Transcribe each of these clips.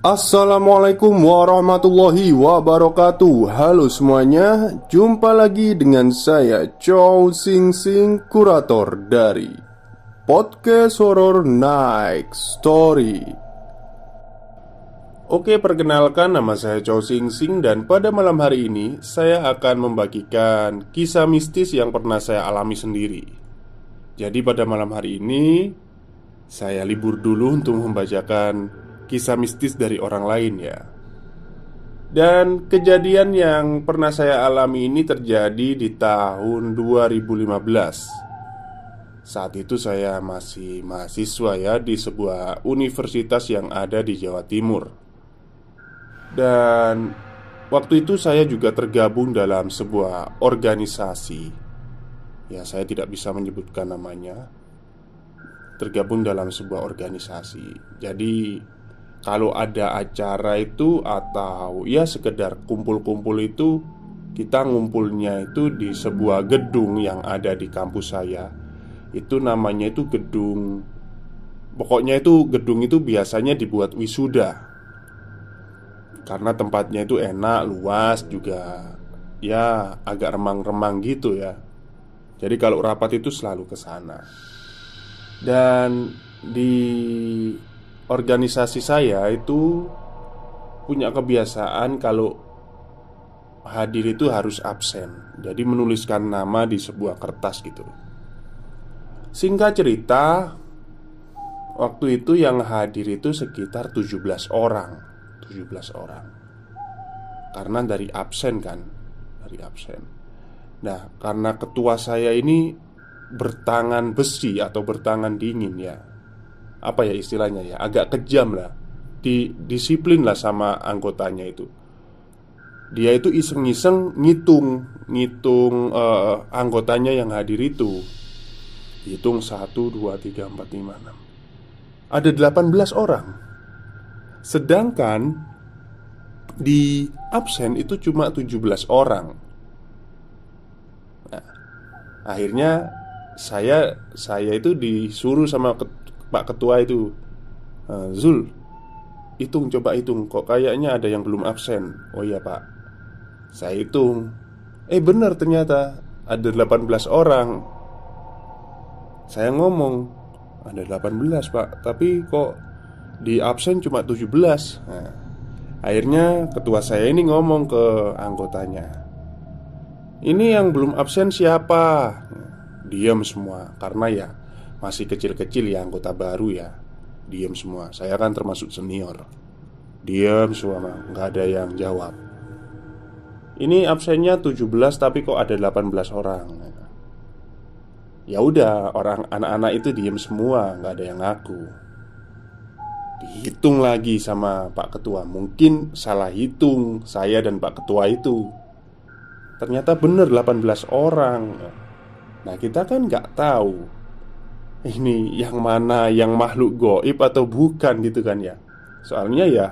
Assalamualaikum warahmatullahi wabarakatuh Halo semuanya Jumpa lagi dengan saya Chow Sing Sing Kurator dari Podcast Horror Night Story Oke perkenalkan nama saya Chow Sing Sing Dan pada malam hari ini Saya akan membagikan kisah mistis yang pernah saya alami sendiri Jadi pada malam hari ini Saya libur dulu untuk membacakan kisah mistis dari orang lain ya Dan kejadian yang pernah saya alami ini terjadi di tahun 2015 Saat itu saya masih mahasiswa ya di sebuah universitas yang ada di Jawa Timur Dan waktu itu saya juga tergabung dalam sebuah organisasi Ya saya tidak bisa menyebutkan namanya tergabung dalam sebuah organisasi. Jadi, kalau ada acara itu atau ya sekedar kumpul-kumpul itu Kita ngumpulnya itu di sebuah gedung yang ada di kampus saya Itu namanya itu gedung Pokoknya itu gedung itu biasanya dibuat wisuda Karena tempatnya itu enak, luas juga Ya agak remang-remang gitu ya Jadi kalau rapat itu selalu ke sana Dan di organisasi saya itu punya kebiasaan kalau hadir itu harus absen. Jadi menuliskan nama di sebuah kertas gitu. Singkat cerita, waktu itu yang hadir itu sekitar 17 orang. 17 orang. Karena dari absen kan, dari absen. Nah, karena ketua saya ini bertangan besi atau bertangan dingin ya apa ya istilahnya ya agak kejam lah di disiplin lah sama anggotanya itu dia itu iseng-iseng ngitung ngitung uh, anggotanya yang hadir itu hitung satu dua tiga empat lima enam, ada delapan belas orang sedangkan di absen itu cuma tujuh belas orang nah, akhirnya saya saya itu disuruh sama Pak Ketua itu eh, Zul Hitung coba hitung Kok kayaknya ada yang belum absen Oh iya pak Saya hitung Eh benar ternyata Ada 18 orang Saya ngomong Ada 18 pak Tapi kok di absen cuma 17 nah, Akhirnya ketua saya ini ngomong ke anggotanya Ini yang belum absen siapa? Nah, diam semua Karena ya masih kecil-kecil ya anggota baru ya diam semua, saya kan termasuk senior diam semua, nggak ada yang jawab Ini absennya 17 tapi kok ada 18 orang Ya udah, orang anak-anak itu diem semua, nggak ada yang ngaku Dihitung lagi sama Pak Ketua Mungkin salah hitung saya dan Pak Ketua itu Ternyata bener 18 orang Nah kita kan nggak tahu ini yang mana yang makhluk goib atau bukan gitu kan ya Soalnya ya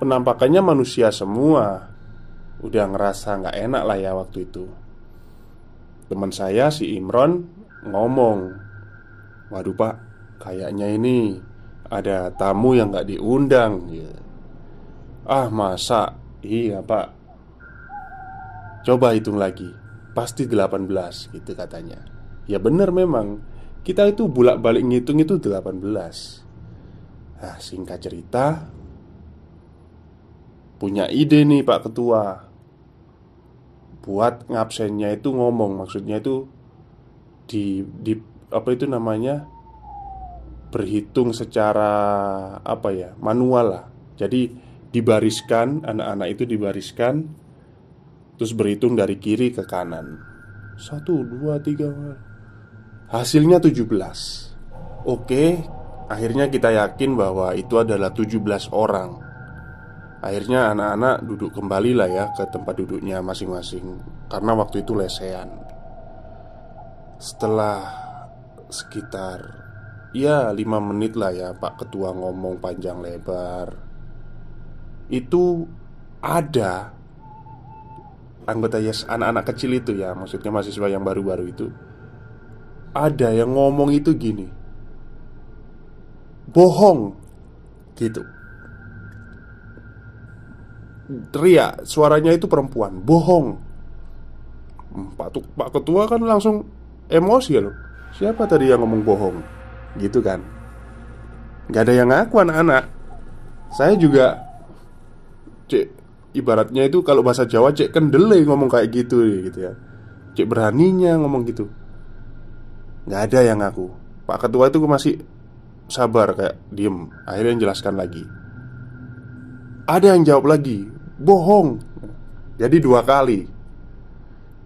penampakannya manusia semua Udah ngerasa nggak enak lah ya waktu itu Teman saya si Imron ngomong Waduh pak kayaknya ini ada tamu yang nggak diundang ya. Ah masa iya pak Coba hitung lagi Pasti 18 gitu katanya Ya bener memang kita itu bulat balik ngitung itu 18 Nah singkat cerita Punya ide nih Pak Ketua Buat ngabsennya itu ngomong Maksudnya itu Di, di apa itu namanya Berhitung secara Apa ya manual lah Jadi dibariskan Anak-anak itu dibariskan Terus berhitung dari kiri ke kanan satu, dua, tiga Hasilnya 17 Oke, akhirnya kita yakin bahwa itu adalah 17 orang Akhirnya anak-anak duduk kembali lah ya ke tempat duduknya masing-masing Karena waktu itu lesehan Setelah sekitar ya 5 menit lah ya Pak Ketua ngomong panjang lebar Itu ada anggota yes anak-anak kecil itu ya Maksudnya mahasiswa yang baru-baru itu ada yang ngomong itu gini Bohong Gitu Teriak suaranya itu perempuan Bohong hmm, Pak, Tuk, Pak Ketua kan langsung emosi loh Siapa tadi yang ngomong bohong? Gitu kan Gak ada yang ngaku anak-anak Saya juga Cek, ibaratnya itu kalau bahasa Jawa cek kendele ngomong kayak gitu gitu ya Cek beraninya ngomong gitu Nggak ada yang ngaku Pak Ketua itu masih sabar kayak diem Akhirnya jelaskan lagi Ada yang jawab lagi Bohong Jadi dua kali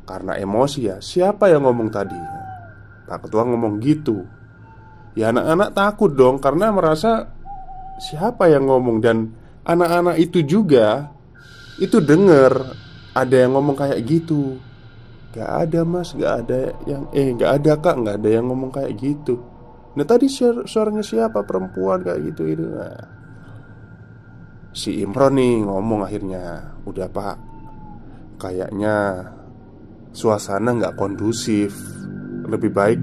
Karena emosi ya Siapa yang ngomong tadi Pak Ketua ngomong gitu Ya anak-anak takut dong Karena merasa Siapa yang ngomong Dan anak-anak itu juga Itu denger Ada yang ngomong kayak gitu Gak ada mas, gak ada yang Eh gak ada kak, gak ada yang ngomong kayak gitu Nah tadi suaranya siapa perempuan kayak gitu itu nah. Si Imron nih ngomong akhirnya Udah pak Kayaknya Suasana gak kondusif Lebih baik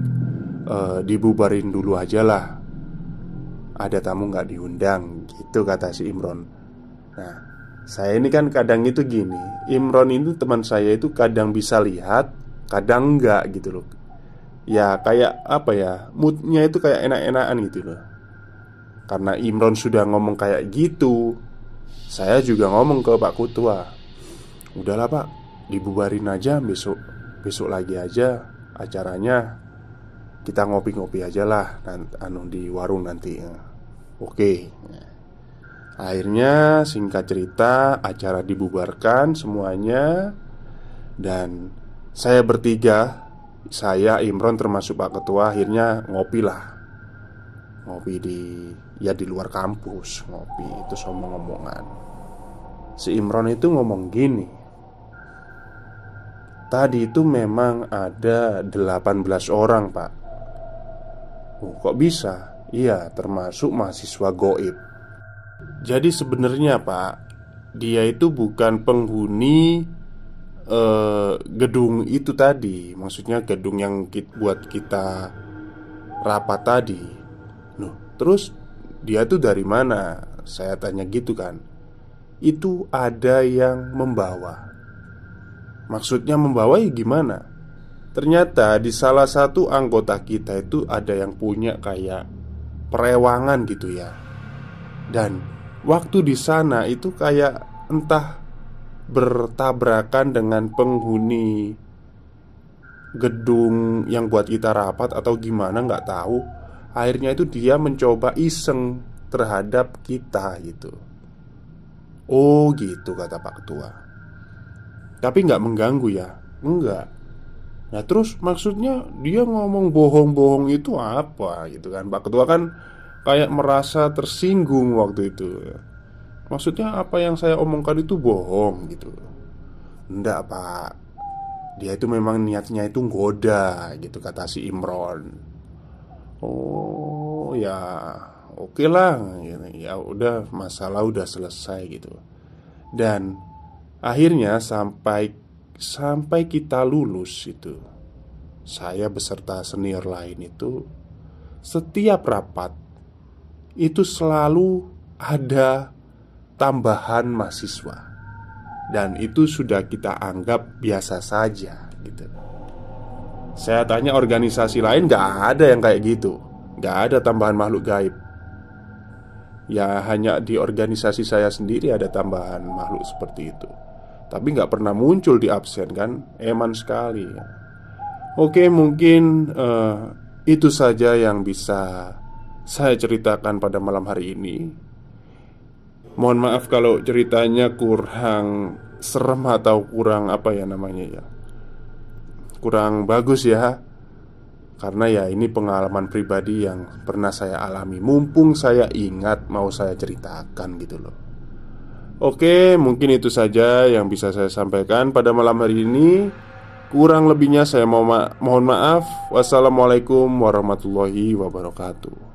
uh, Dibubarin dulu aja lah Ada tamu gak diundang Gitu kata si Imron Nah saya ini kan kadang itu gini Imron itu teman saya itu kadang bisa lihat Kadang enggak gitu loh Ya kayak apa ya Moodnya itu kayak enak-enakan gitu loh Karena Imron sudah ngomong kayak gitu Saya juga ngomong ke Pak Kutua Udahlah Pak Dibubarin aja besok Besok lagi aja acaranya Kita ngopi-ngopi aja lah Anu di warung nanti Oke okay. Akhirnya singkat cerita acara dibubarkan semuanya Dan saya bertiga Saya Imron termasuk Pak Ketua akhirnya ngopi lah Ngopi di ya di luar kampus Ngopi itu semua ngomongan Si Imron itu ngomong gini Tadi itu memang ada 18 orang pak oh, Kok bisa? Iya termasuk mahasiswa goib jadi sebenarnya Pak, dia itu bukan penghuni eh, gedung itu tadi. Maksudnya gedung yang kita, buat kita rapat tadi. Nuh, terus dia tuh dari mana? Saya tanya gitu kan. Itu ada yang membawa. Maksudnya membawa ya gimana? Ternyata di salah satu anggota kita itu ada yang punya kayak perewangan gitu ya. Dan Waktu di sana itu kayak entah bertabrakan dengan penghuni gedung yang buat kita rapat atau gimana nggak tahu. Akhirnya itu dia mencoba iseng terhadap kita gitu. Oh gitu kata Pak Ketua. Tapi nggak mengganggu ya, enggak. Nah terus maksudnya dia ngomong bohong-bohong itu apa gitu kan Pak Ketua kan kayak merasa tersinggung waktu itu. Ya. Maksudnya apa yang saya omongkan itu bohong gitu. Enggak, Pak. Dia itu memang niatnya itu goda gitu kata si Imron. Oh, ya oke okay lah gitu. ya udah masalah udah selesai gitu dan akhirnya sampai sampai kita lulus itu saya beserta senior lain itu setiap rapat itu selalu ada tambahan mahasiswa dan itu sudah kita anggap biasa saja gitu. Saya tanya organisasi lain nggak ada yang kayak gitu, nggak ada tambahan makhluk gaib. Ya hanya di organisasi saya sendiri ada tambahan makhluk seperti itu. Tapi nggak pernah muncul di absen kan, eman sekali. Oke mungkin uh, itu saja yang bisa saya ceritakan pada malam hari ini. Mohon maaf kalau ceritanya kurang serem atau kurang apa ya namanya ya. Kurang bagus ya. Karena ya ini pengalaman pribadi yang pernah saya alami. Mumpung saya ingat mau saya ceritakan gitu loh. Oke, mungkin itu saja yang bisa saya sampaikan pada malam hari ini. Kurang lebihnya saya mau ma mohon maaf. Wassalamualaikum warahmatullahi wabarakatuh.